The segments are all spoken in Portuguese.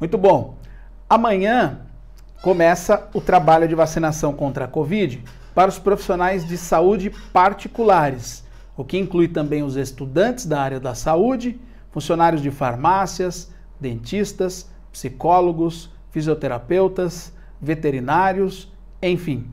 Muito bom. Amanhã começa o trabalho de vacinação contra a Covid para os profissionais de saúde particulares, o que inclui também os estudantes da área da saúde, funcionários de farmácias, dentistas, psicólogos, fisioterapeutas, veterinários, enfim.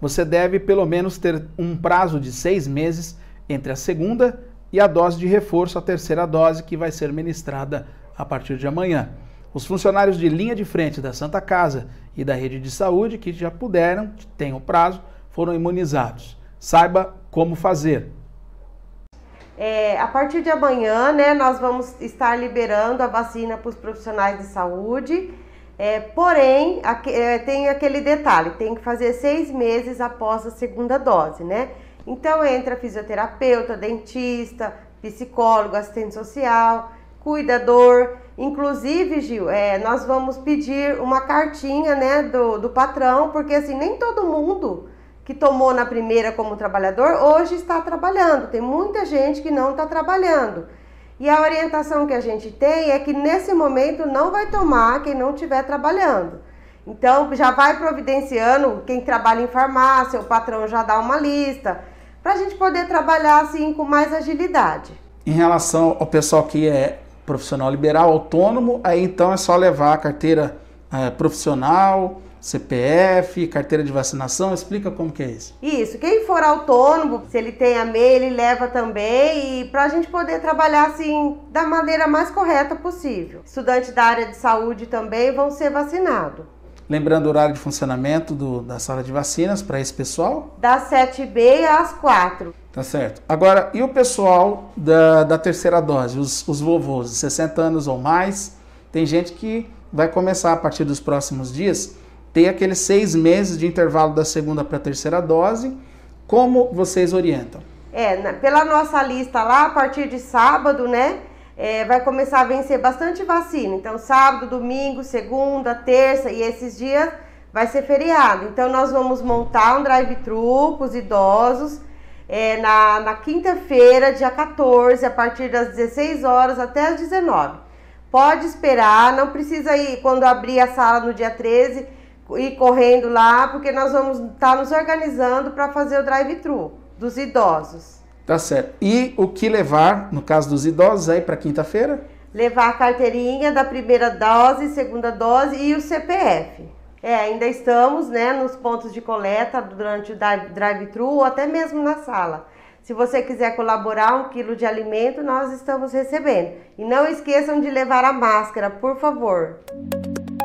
Você deve pelo menos ter um prazo de seis meses entre a segunda e a dose de reforço, a terceira dose, que vai ser ministrada a partir de amanhã. Os funcionários de linha de frente da Santa Casa e da rede de saúde que já puderam, que têm o prazo, foram imunizados. Saiba como fazer. É, a partir de amanhã, né, nós vamos estar liberando a vacina para os profissionais de saúde. É, porém, aqui, é, tem aquele detalhe, tem que fazer seis meses após a segunda dose, né? Então entra fisioterapeuta, dentista, psicólogo, assistente social, cuidador. Inclusive, Gil, é, nós vamos pedir uma cartinha né, do, do patrão, porque assim, nem todo mundo que tomou na primeira como trabalhador hoje está trabalhando. Tem muita gente que não está trabalhando. E a orientação que a gente tem é que nesse momento não vai tomar quem não estiver trabalhando. Então já vai providenciando quem trabalha em farmácia, o patrão já dá uma lista, para a gente poder trabalhar assim com mais agilidade. Em relação ao pessoal que é profissional liberal autônomo, aí então é só levar a carteira é, profissional, CPF, carteira de vacinação, explica como que é isso. Isso, quem for autônomo, se ele tem a MEI, ele leva também, e para a gente poder trabalhar assim da maneira mais correta possível. Estudantes da área de saúde também vão ser vacinados. Lembrando o horário de funcionamento do, da sala de vacinas para esse pessoal? Das 7h30 às 4 Tá certo. Agora, e o pessoal da, da terceira dose, os, os vovôs de 60 anos ou mais, tem gente que vai começar a partir dos próximos dias ter aqueles seis meses de intervalo da segunda para a terceira dose. Como vocês orientam? É, na, pela nossa lista lá, a partir de sábado, né? É, vai começar a vencer bastante vacina. Então, sábado, domingo, segunda, terça e esses dias vai ser feriado. Então, nós vamos montar um drive-thru com os idosos é, na, na quinta-feira, dia 14, a partir das 16 horas até as 19. Pode esperar, não precisa ir quando abrir a sala no dia 13 ir correndo lá, porque nós vamos estar tá nos organizando para fazer o drive-thru dos idosos. Tá certo. E o que levar, no caso dos idosos, aí para quinta-feira? Levar a carteirinha da primeira dose, segunda dose e o CPF. É, ainda estamos né, nos pontos de coleta durante o drive-thru ou até mesmo na sala. Se você quiser colaborar, um quilo de alimento nós estamos recebendo. E não esqueçam de levar a máscara, por favor. Música